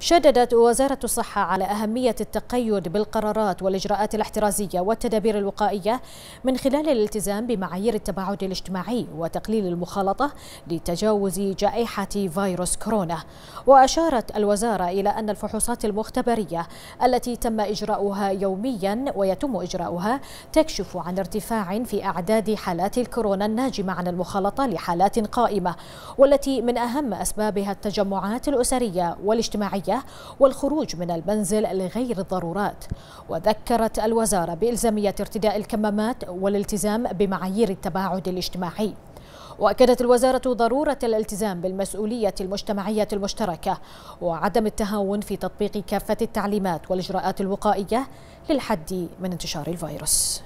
شددت وزارة الصحة على أهمية التقيد بالقرارات والإجراءات الاحترازية والتدابير الوقائية من خلال الالتزام بمعايير التباعد الاجتماعي وتقليل المخالطة لتجاوز جائحة فيروس كورونا وأشارت الوزارة إلى أن الفحوصات المختبرية التي تم إجراؤها يوميا ويتم إجراؤها تكشف عن ارتفاع في أعداد حالات الكورونا الناجمة عن المخالطة لحالات قائمة والتي من أهم أسبابها التجمعات الأسرية والاجتماعية الحياه والخروج من المنزل لغير الضرورات وذكرت الوزارة بإلزامية ارتداء الكمامات والالتزام بمعايير التباعد الاجتماعي واكدت الوزاره ضروره الالتزام بالمسؤوليه المجتمعيه المشتركه وعدم التهاون في تطبيق كافه التعليمات والاجراءات الوقائيه للحد من انتشار الفيروس